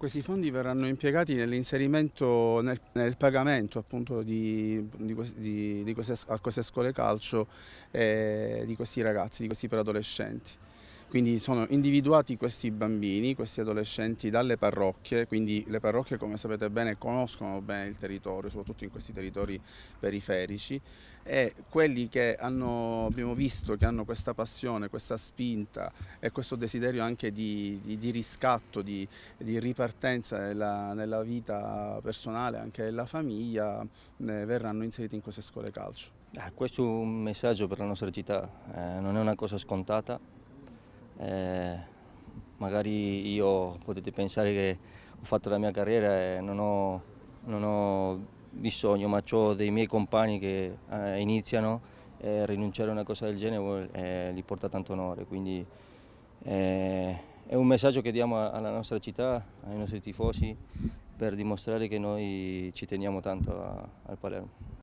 Questi fondi verranno impiegati nell'inserimento, nel, nel, pagamento appunto di, di, di, di queste, a queste scuole calcio eh, di questi ragazzi, di questi preadolescenti. Quindi sono individuati questi bambini, questi adolescenti dalle parrocchie, quindi le parrocchie come sapete bene conoscono bene il territorio, soprattutto in questi territori periferici e quelli che hanno, abbiamo visto che hanno questa passione, questa spinta e questo desiderio anche di, di, di riscatto, di, di ripartenza nella, nella, vita personale anche della famiglia eh, verranno inseriti in queste scuole calcio. Ah, questo è un messaggio per la nostra città, eh, non è una cosa scontata, eh, magari io potete pensare che ho fatto la mia carriera e non ho, non ho bisogno, ma ho dei miei compagni che eh, iniziano e rinunciare a una cosa del genere eh, gli porta tanto onore. Quindi eh, è un messaggio che diamo alla nostra città, ai nostri tifosi, per dimostrare che noi ci teniamo tanto a, al Palermo.